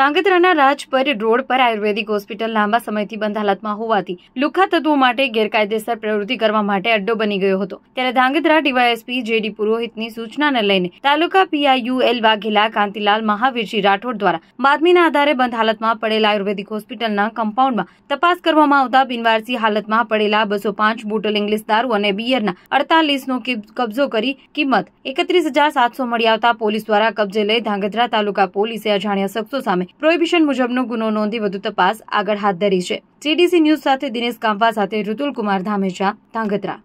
કાંગધ્રાના Rajpar road પર આયુર્વેદિક hospital લાંબા સમયથી બંધ હાલતમાં હોવાથી લુખા તત્વો માટે ગેરકાયદેસર પ્રવૃત્તિ કરવા માટે અડ્ડો બની ગયો હતો ત્યારે ધાંગધ્રા ડીવાયએસપી જેડી પુરોહિતની સૂચનાને લઈને તાલુકા પીઆઈયુએલ વાઘેલા કાંતિલાલ મહાવીરજી રાઠોડ દ્વારા બાતમીના આધારે બંધ હાલતમાં પડેલા આયુર્વેદિક હોસ્પિટલના કમ્પાઉન્ડમાં તપાસ કરવામાં આવતા બિનવારસી હાલતમાં પડેલા બસો પાંચ બોટલ ઇંગ્લિશ દારૂ અને બિયરના અડતાલીસનો કબજો કરી કિંમત એકત્રીસ હજાર સાતસો મળી આવતા પોલીસ દ્વારા કબજે લઈ ધાંગધ્રા તાલુકા પોલીસે અજાણ્યા શખ્સો સામે પ્રોહિબિશન મુજબનો ગુનો નોંધી વધુ તપાસ આગળ હાથ ધરી છે સીડીસી ન્યૂઝ સાથે દિનેશ કાંપા સાથે ઋતુલ કુમાર ધામેચા ધાંગધ્રા